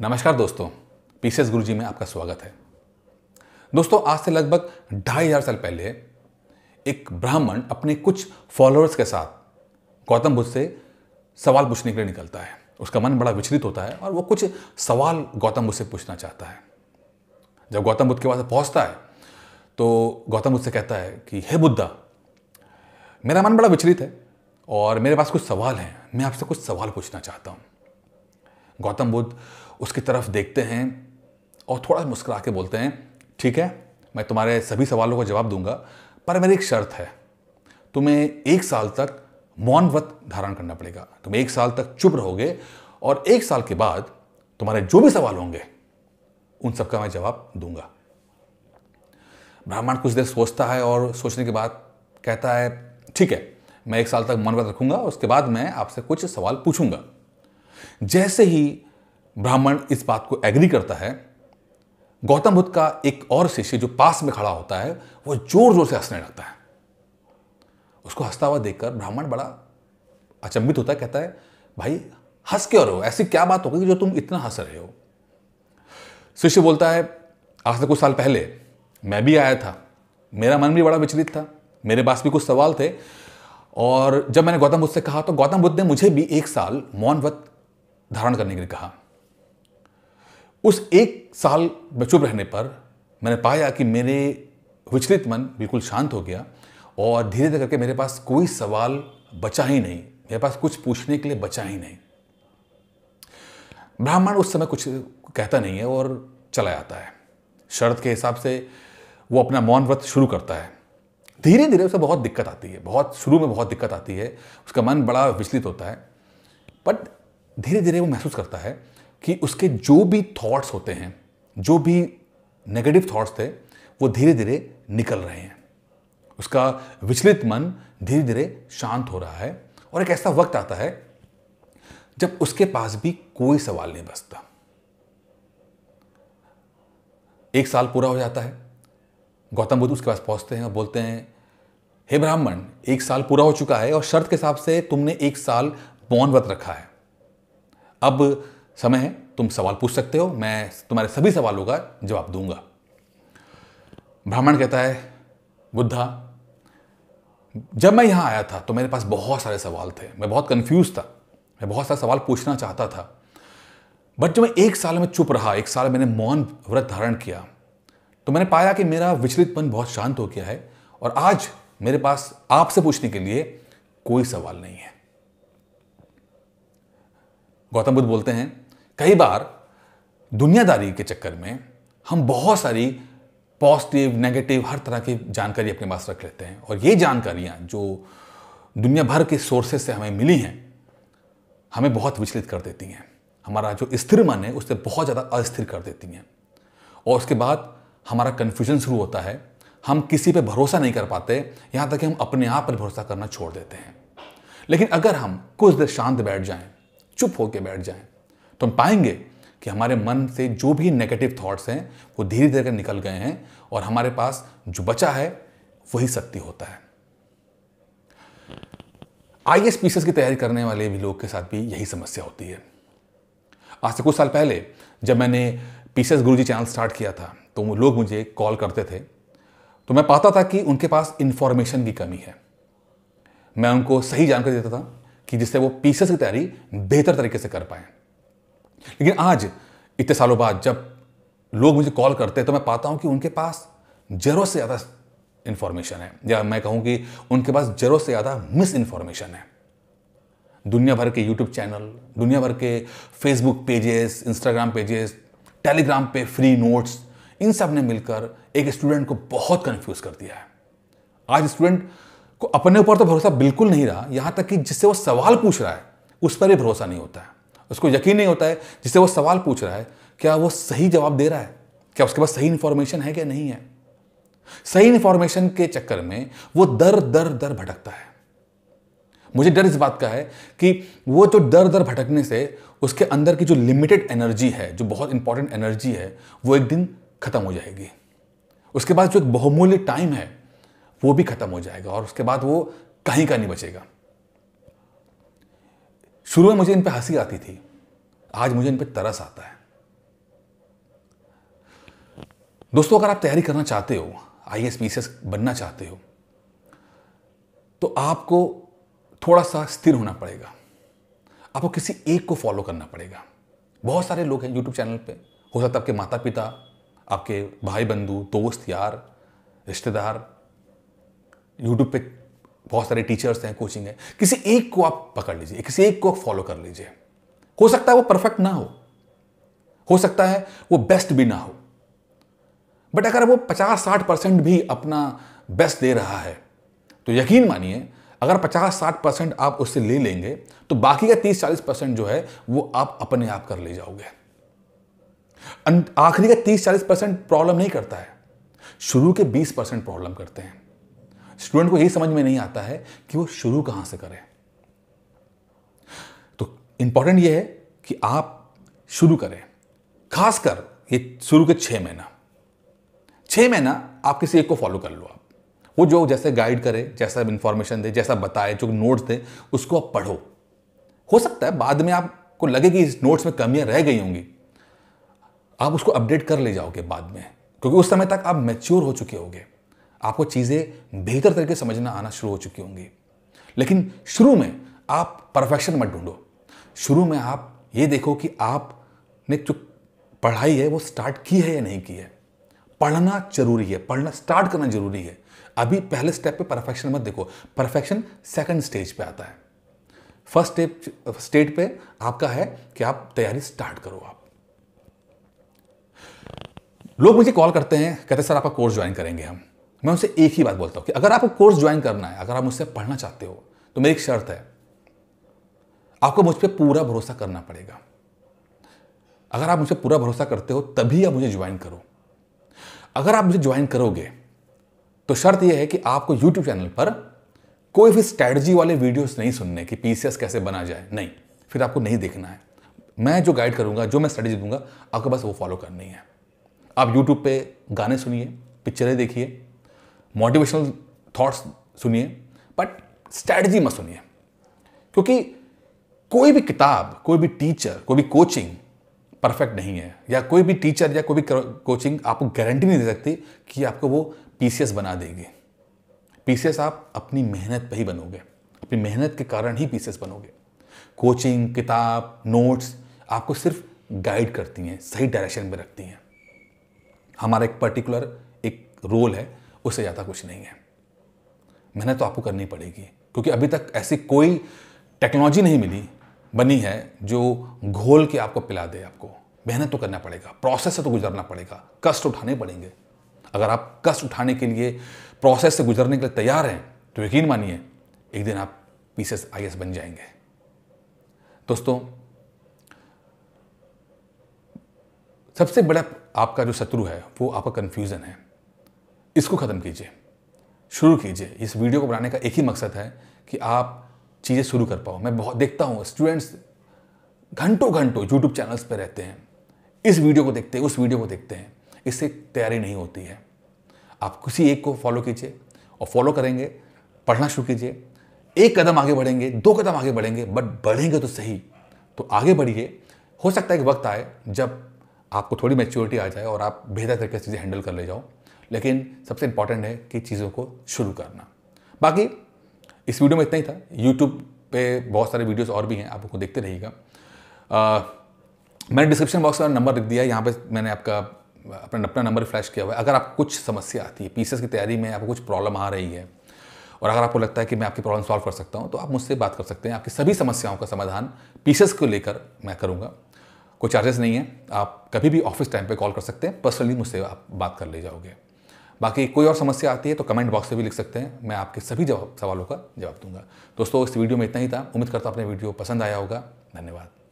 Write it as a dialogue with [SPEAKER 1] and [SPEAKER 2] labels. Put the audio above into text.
[SPEAKER 1] नमस्कार दोस्तों पीसीएस गुरुजी में आपका स्वागत है दोस्तों आज से लगभग ढाई हजार साल पहले एक ब्राह्मण अपने कुछ फॉलोअर्स के साथ गौतम बुद्ध से सवाल पूछने के लिए निकलता है उसका मन बड़ा विचलित होता है और वो कुछ सवाल गौतम बुद्ध से पूछना चाहता है जब गौतम बुद्ध के पास पहुंचता है तो गौतम बुद्ध से कहता है कि हे बुद्धा मेरा मन बड़ा विचलित है और मेरे पास कुछ सवाल हैं मैं आपसे कुछ सवाल पूछना चाहता हूँ गौतम बुद्ध उसकी तरफ देखते हैं और थोड़ा मुस्कुरा के बोलते हैं ठीक है मैं तुम्हारे सभी सवालों का जवाब दूंगा पर मेरी एक शर्त है तुम्हें एक साल तक मौन व्रत धारण करना पड़ेगा तुम एक साल तक चुप रहोगे और एक साल के बाद तुम्हारे जो भी सवाल होंगे उन सबका मैं जवाब दूंगा ब्राह्मण कुछ देर सोचता है और सोचने के बाद कहता है ठीक है मैं एक साल तक मौन व्रत रखूंगा उसके बाद मैं आपसे कुछ सवाल पूछूंगा जैसे ही ब्राह्मण इस बात को एग्री करता है गौतम बुद्ध का एक और शिष्य जो पास में खड़ा होता है वह जोर जोर से हंसने लगता है उसको हंसता हुआ देखकर ब्राह्मण बड़ा अचंभित होता है कहता है भाई हंस क्यों रहे हो ऐसी क्या बात हो गई जो तुम इतना हंस रहे हो शिष्य बोलता है आज से कुछ साल पहले मैं भी आया था मेरा मन भी बड़ा विचलित था मेरे पास भी कुछ सवाल थे और जब मैंने गौतम बुद्ध से कहा तो गौतम बुद्ध ने मुझे भी एक साल मौन व्रत धारण करने के लिए कहा उस एक साल में चुप रहने पर मैंने पाया कि मेरे विचलित मन बिल्कुल शांत हो गया और धीरे धीरे करके मेरे पास कोई सवाल बचा ही नहीं मेरे पास कुछ पूछने के लिए बचा ही नहीं ब्राह्मण उस समय कुछ कहता नहीं है और चला जाता है शर्त के हिसाब से वो अपना मौन व्रत शुरू करता है धीरे धीरे उसे बहुत दिक्कत आती है बहुत शुरू में बहुत दिक्कत आती है उसका मन बड़ा विचलित होता है बट धीरे धीरे वो महसूस करता है कि उसके जो भी थॉट्स होते हैं जो भी नेगेटिव थॉट्स थे वो धीरे धीरे निकल रहे हैं उसका विचलित मन धीरे धीरे शांत हो रहा है और एक ऐसा वक्त आता है जब उसके पास भी कोई सवाल नहीं बचता एक साल पूरा हो जाता है गौतम बुद्ध उसके पास पहुंचते हैं और बोलते हैं हे ब्राह्मण एक साल पूरा हो चुका है और शर्त के हिसाब से तुमने एक साल मौन व्रत रखा है अब समय है तुम सवाल पूछ सकते हो मैं तुम्हारे सभी सवालों का जवाब दूंगा ब्राह्मण कहता है बुद्धा जब मैं यहाँ आया था तो मेरे पास बहुत सारे सवाल थे मैं बहुत कंफ्यूज था मैं बहुत सारे सवाल पूछना चाहता था बट जब मैं एक साल में चुप रहा एक साल मैंने मौन व्रत धारण किया तो मैंने पाया कि मेरा विचलित मन बहुत शांत हो गया है और आज मेरे पास आपसे पूछने के लिए कोई सवाल नहीं है गौतम बुद्ध बोलते हैं कई बार दुनियादारी के चक्कर में हम बहुत सारी पॉजिटिव नेगेटिव हर तरह की जानकारी अपने पास रख लेते हैं और ये जानकारियाँ जो दुनिया भर के सोर्सेज से हमें मिली हैं हमें बहुत विचलित कर देती हैं हमारा जो स्थिर मन है उससे बहुत ज़्यादा अस्थिर कर देती हैं और उसके बाद हमारा कन्फ्यूजन शुरू होता है हम किसी पर भरोसा नहीं कर पाते यहाँ तक कि हम अपने आप पर भरोसा करना छोड़ देते हैं लेकिन अगर हम कुछ देर शांत बैठ जाएं चुप होकर बैठ जाएं तो हम पाएंगे कि हमारे मन से जो भी नेगेटिव थॉट्स हैं वो धीरे धीरे निकल गए हैं और हमारे पास जो बचा है वही सत्य होता है आई एस पीसीएस की तैयारी करने वाले भी लोग के साथ भी यही समस्या होती है आज से कुछ साल पहले जब मैंने पीसीएस गुरुजी चैनल स्टार्ट किया था तो वो लोग मुझे कॉल करते थे तो मैं पाता था कि उनके पास इंफॉर्मेशन की कमी है मैं उनको सही जानकारी देता था कि जिससे वो पीसीएस की तैयारी बेहतर तरीके से कर पाएं लेकिन आज इतने सालों बाद जब लोग मुझे कॉल करते हैं तो मैं पाता हूँ कि उनके पास जरूरत से ज़्यादा इन्फॉर्मेशन है या मैं कहूँ कि उनके पास जरूरत से ज़्यादा मिस इन्फॉर्मेशन है दुनिया भर के यूट्यूब चैनल दुनिया भर के Facebook pages Instagram pages Telegram पे फ्री नोट्स इन सब ने मिलकर एक स्टूडेंट को बहुत कन्फ्यूज कर दिया है आज स्टूडेंट को अपने ऊपर तो भरोसा बिल्कुल नहीं रहा यहाँ तक कि जिससे वो सवाल पूछ रहा है उस पर भी भरोसा नहीं होता है उसको यकीन नहीं होता है जिससे वो सवाल पूछ रहा है क्या वो सही जवाब दे रहा है क्या उसके पास सही इन्फॉर्मेशन है क्या नहीं है सही इन्फॉर्मेशन के चक्कर में वो दर दर दर भटकता है मुझे डर इस बात का है कि वो जो दर दर भटकने से उसके अंदर की जो लिमिटेड एनर्जी है जो बहुत इंपॉर्टेंट एनर्जी है वो एक दिन खत्म हो जाएगी उसके बाद जो एक बहुमूल्य टाइम है वो भी खत्म हो जाएगा और उसके बाद वो कहीं का नहीं बचेगा शुरू में मुझे इन पर हंसी आती थी आज मुझे इन पर तरस आता है दोस्तों अगर आप तैयारी करना चाहते हो आई एस पी एस बनना चाहते हो तो आपको थोड़ा सा स्थिर होना पड़ेगा आपको किसी एक को फॉलो करना पड़ेगा बहुत सारे लोग हैं यूट्यूब चैनल पे हो सकता है आपके माता पिता आपके भाई बंधु दोस्त यार रिश्तेदार यूट्यूब पे बहुत सारे टीचर्स हैं कोचिंग है किसी एक को आप पकड़ लीजिए किसी एक को आप फॉलो कर लीजिए हो सकता है वो परफेक्ट ना हो हो सकता है वो बेस्ट भी ना हो बट अगर वो 50-60 परसेंट भी अपना बेस्ट दे रहा है तो यकीन मानिए अगर 50-60 परसेंट आप उससे ले लेंगे तो बाकी का 30-40 परसेंट जो है वो आप अपने आप कर ले जाओगे आखिरी का 30-40 परसेंट प्रॉब्लम नहीं करता है शुरू के 20 परसेंट प्रॉब्लम करते हैं स्टूडेंट को यही समझ में नहीं आता है कि वो शुरू कहां से करें तो इंपॉर्टेंट ये है कि आप शुरू करें खासकर ये शुरू के छह महीना छह महीना आप किसी एक को फॉलो कर लो आप वो जो जैसे गाइड करे जैसा इंफॉर्मेशन दे जैसा बताए जो नोट्स दे उसको आप पढ़ो हो सकता है बाद में आपको लगे कि इस नोट्स में कमियां रह गई होंगी आप उसको अपडेट कर ले जाओगे बाद में क्योंकि उस समय तक आप मैच्योर हो चुके होगे आपको चीज़ें बेहतर तरीके समझना आना शुरू हो चुकी होंगी लेकिन शुरू में आप परफेक्शन मत ढूंढो शुरू में आप ये देखो कि आपने जो पढ़ाई है वो स्टार्ट की है या नहीं की है पढ़ना जरूरी है पढ़ना स्टार्ट करना जरूरी है अभी पहले स्टेप पे परफेक्शन मत देखो परफेक्शन सेकंड स्टेज पे आता है फर्स्ट स्टेप स्टेज पे आपका है कि आप तैयारी स्टार्ट करो आप लोग मुझे कॉल करते हैं कहते सर आपका कोर्स ज्वाइन करेंगे हम मैं उनसे एक ही बात बोलता हूँ कि अगर आपको कोर्स ज्वाइन करना है अगर आप मुझसे पढ़ना चाहते हो तो मेरी एक शर्त है आपको मुझ पर पूरा भरोसा करना पड़ेगा अगर आप मुझे पूरा भरोसा करते हो तभी आप मुझे ज्वाइन करो अगर आप मुझे ज्वाइन करोगे तो शर्त यह है कि आपको यूट्यूब चैनल पर कोई भी स्ट्रैटी वाले वीडियोस नहीं सुनने कि पीसीएस कैसे बना जाए नहीं फिर आपको नहीं देखना है मैं जो गाइड करूंगा जो मैं स्ट्रैटेजी दूंगा आपको बस वो फॉलो करनी है आप यूट्यूब पे गाने सुनिए पिक्चरें देखिए मोटिवेशनल थॉट्स सुनिए बट स्ट्रैटी मत सुनिए क्योंकि कोई भी किताब कोई भी टीचर कोई भी कोचिंग परफेक्ट नहीं है या कोई भी टीचर या कोई भी कोचिंग आपको गारंटी नहीं दे सकती कि आपको वो पीसीएस बना देगी पीसीएस आप अपनी मेहनत पर ही बनोगे अपनी मेहनत के कारण ही पीसीएस बनोगे कोचिंग किताब नोट्स आपको सिर्फ गाइड करती हैं सही डायरेक्शन में रखती हैं हमारा एक पर्टिकुलर एक रोल है उससे ज़्यादा कुछ नहीं है मेहनत तो आपको करनी पड़ेगी क्योंकि अभी तक ऐसी कोई टेक्नोलॉजी नहीं मिली बनी है जो घोल के आपको पिला दे आपको मेहनत तो करना पड़ेगा प्रोसेस से तो गुजरना पड़ेगा कष्ट उठाने पड़ेंगे अगर आप कष्ट उठाने के लिए प्रोसेस से गुजरने के लिए तैयार हैं तो यकीन मानिए एक दिन आप पीसीएस आई बन जाएंगे दोस्तों सबसे बड़ा आपका जो शत्रु है वो आपका कन्फ्यूज़न है इसको ख़त्म कीजिए शुरू कीजिए इस वीडियो को बनाने का एक ही मकसद है कि आप चीज़ें शुरू कर पाओ मैं बहुत देखता हूँ स्टूडेंट्स घंटों घंटों यूट्यूब चैनल्स पर रहते हैं इस वीडियो को देखते हैं उस वीडियो को देखते हैं इससे तैयारी नहीं होती है आप किसी एक को फॉलो कीजिए और फॉलो करेंगे पढ़ना शुरू कीजिए एक कदम आगे बढ़ेंगे दो कदम आगे बढ़ेंगे बट बढ़ेंगे तो सही तो आगे बढ़िए हो सकता है कि वक्त आए जब आपको थोड़ी मेच्योरिटी आ जाए और आप बेहतर तरीके से चीज़ें हैंडल कर ले जाओ लेकिन सबसे इंपॉर्टेंट है कि चीज़ों को शुरू करना बाकी इस वीडियो में इतना ही था यूट्यूब पे बहुत सारे वीडियोस और भी हैं आप उनको देखते रहिएगा मैंने डिस्क्रिप्शन बॉक्स में नंबर लिख दिया है यहाँ पर मैंने आपका अपना अपना नंबर फ्लैश किया हुआ है अगर आप कुछ समस्या आती है पीसेस की तैयारी में आपको कुछ प्रॉब्लम आ रही है और अगर आपको लगता है कि मैं आपकी प्रॉब्लम सॉल्व कर सकता हूँ तो आप मुझसे बात कर सकते हैं आपकी सभी समस्याओं का समाधान पीसेस को लेकर मैं करूँगा कोई चार्जेस नहीं है आप कभी भी ऑफिस टाइम पर कॉल कर सकते हैं पर्सनली मुझसे आप बात कर ले जाओगे बाकी कोई और समस्या आती है तो कमेंट बॉक्स से भी लिख सकते हैं मैं आपके सभी जवाब सवालों का जवाब दूंगा दोस्तों इस वीडियो में इतना ही था उम्मीद करता हूँ अपने वीडियो पसंद आया होगा धन्यवाद